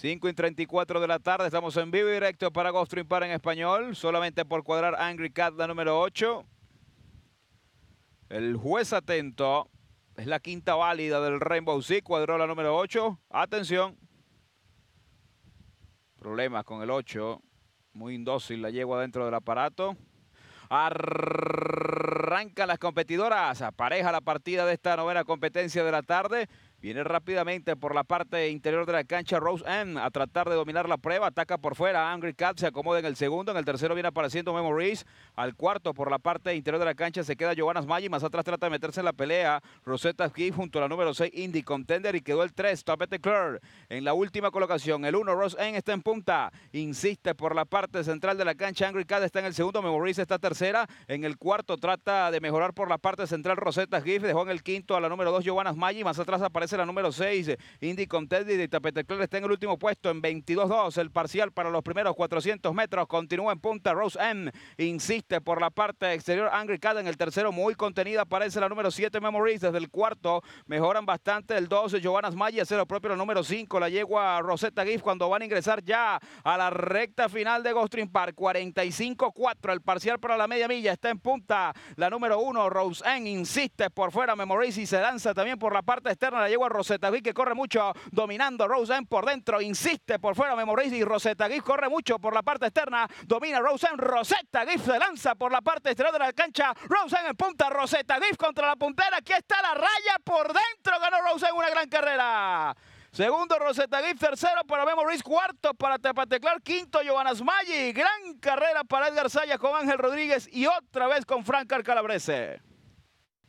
5 y 34 de la tarde, estamos en vivo y directo para Ghost en español, solamente por cuadrar Angry Cat, la número 8. El juez atento, es la quinta válida del Rainbow Six, cuadró la número 8. Atención. Problemas con el 8, muy indócil la yegua dentro del aparato. Arranca las competidoras, apareja la partida de esta novena competencia de la tarde. Viene rápidamente por la parte interior de la cancha Rose Ann a tratar de dominar la prueba. Ataca por fuera. Angry Cat se acomoda en el segundo. En el tercero viene apareciendo Memo Al cuarto por la parte interior de la cancha se queda Giovanna Maggi. Más atrás trata de meterse en la pelea. Rosetta Giff junto a la número 6 Indy Contender y quedó el 3. Tapete Claire. en la última colocación. El 1 Rose Ann está en punta. Insiste por la parte central de la cancha. Angry Cat está en el segundo. Memo está tercera. En el cuarto trata de mejorar por la parte central Rosetta Giff, Dejó en el quinto a la número 2 Giovanna Maggi. Más atrás aparece la número 6, eh, Indy Contendi de Tapeteclar está en el último puesto en 22-2, el parcial para los primeros 400 metros, continúa en punta Rose M, insiste por la parte exterior, Angry Cat en el tercero, muy contenida, aparece la número 7, Memories, desde el cuarto, mejoran bastante el 12, Giovanna hacer cero propio, la número 5, la yegua Rosetta Gif cuando van a ingresar ya a la recta final de Gostrin Park, 45-4, el parcial para la media milla, está en punta la número 1, Rose M, insiste por fuera, Memories y se lanza también por la parte externa, la yegua Rosetta Giff que corre mucho, dominando Rosen por dentro, insiste por fuera Memoris y Giff corre mucho por la parte externa, domina Rosen, Giff se lanza por la parte exterior de la cancha, Rosen en punta, Rosetta Giff contra la puntera, aquí está la raya por dentro, ganó Rosen una gran carrera. Segundo Rosetta Giff, tercero para Memo Ruiz, cuarto para Tepateclar, quinto Giovanna Mayi Gran carrera para Edgar Sayas con Ángel Rodríguez y otra vez con Frank Calabrese.